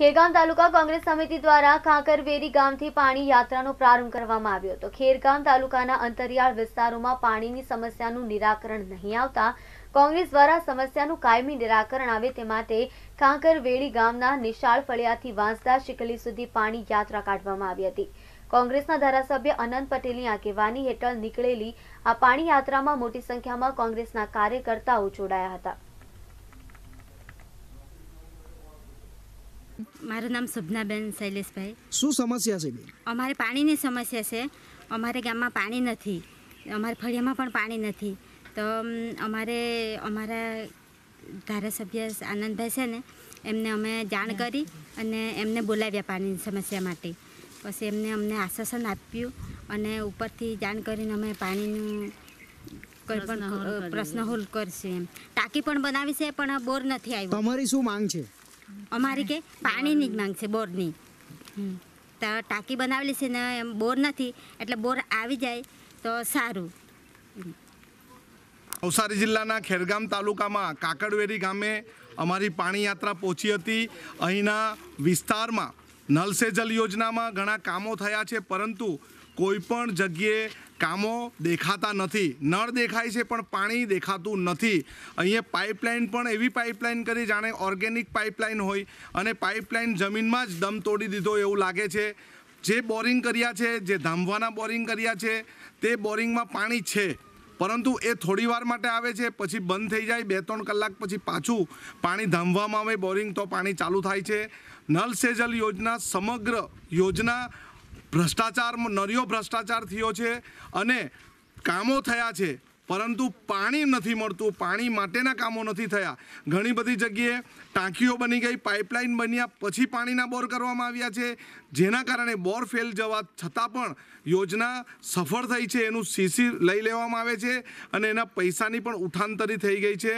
ખેરગામ તાલુકા કોંગ્રેસ સમિતિ દ્વારા કાંકરવેરી ગામથી પાણી યાત્રાનો પ્રારંભ કરવામાં આવ્યો હતો ખેરગામ તાલુકાના અંતરિયાળ વિસ્તારોમાં પાણીની સમસ્યાનું નિરાકરણ નહીં આવતા કોંગ્રેસ દ્વારા સમસ્યાનું કાયમી નિરાકરણ આવે તે માટે કાંકરવેળી ગામના નિશાળ ફળિયાથી વાંસદા શિકલી સુધી પાણી યાત્રા કાઢવામાં આવી હતી કોંગ્રેસના ધારાસભ્ય અનંત પટેલની આગેવાની હેઠળ નીકળેલી આ પાણી યાત્રામાં મોટી સંખ્યામાં કોંગ્રેસના કાર્યકર્તાઓ જોડાયા હતા મારું નામ સુભનાબેન શૈલેષભાઈ શું સમસ્યા છે અમારે પાણીની સમસ્યા છે અમારે ગામમાં પાણી નથી અમારે ફળિયામાં પણ પાણી નથી તો અમારે અમારા ધારાસભ્ય આનંદભાઈ છે ને એમને અમે જાણ કરી અને એમને બોલાવ્યા પાણીની સમસ્યા માટે પછી એમને અમને આશ્વાસન આપ્યું અને ઉપરથી જાણ કરીને અમે પાણીનું કોઈ પણ પ્રશ્ન હોલ કરશે એમ ટાંકી પણ બનાવી છે પણ બોર નથી આવ્યું તમારી શું માંગ છે અમારી કે પાણીની જ માંગ છે બોરની તો ટાંકી બનાવેલી છે ને એમ બોર નથી એટલે બોર આવી જાય તો સારું નવસારી જિલ્લાના ખેરગામ તાલુકામાં કાકડવેરી ગામે અમારી પાણી યાત્રા પહોંચી હતી અહીંના વિસ્તારમાં નલ સે જલ યોજનામાં ઘણા કામો થયા છે પરંતુ કોઈપણ જગ્યાએ કામો દેખાતા નથી નળ દેખાય છે પણ પાણી દેખાતું નથી અહીંયા પાઇપલાઇન પણ એવી પાઇપલાઇન કરી જાણે ઓર્ગેનિક પાઇપલાઇન હોય અને પાઇપલાઇન જમીનમાં જ દમ તોડી દીધો એવું લાગે છે જે બોરિંગ કર્યા છે જે ધામવાના બોરિંગ કર્યા છે તે બોરિંગમાં પાણી છે પરંતુ એ થોડીવાર માટે આવે છે પછી બંધ થઈ જાય બે ત્રણ કલાક પછી પાછું પાણી ધામવામાં આવે બોરિંગ તો પાણી ચાલુ થાય છે નલ સેજલ યોજના સમગ્ર યોજના ભ્રષ્ટાચાર નરિયો ભ્રષ્ટાચાર થયો છે અને કામો થયા છે પરંતુ પાણી નથી મળતું પાણી માટેના કામો નથી થયા ઘણી બધી જગ્યાએ ટાંકીઓ બની ગઈ પાઇપલાઇન બન્યા પછી પાણીના બોર કરવામાં આવ્યા છે જેના કારણે બોર ફેલ જવા છતાં પણ યોજના સફળ થઈ છે એનું સીસી લઈ લેવામાં આવે છે અને એના પૈસાની પણ ઉઠાંતરી થઈ ગઈ છે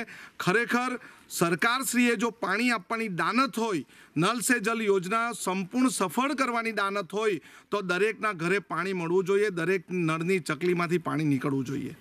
ખરેખર સરકારશ્રીએ જો પાણી આપવાની દાનત હોય નલ સે જલ યોજના સંપૂર્ણ સફળ કરવાની દાનત હોય તો દરેકના ઘરે પાણી મળવું જોઈએ દરેક નળની ચકલીમાંથી પાણી નીકળવું જોઈએ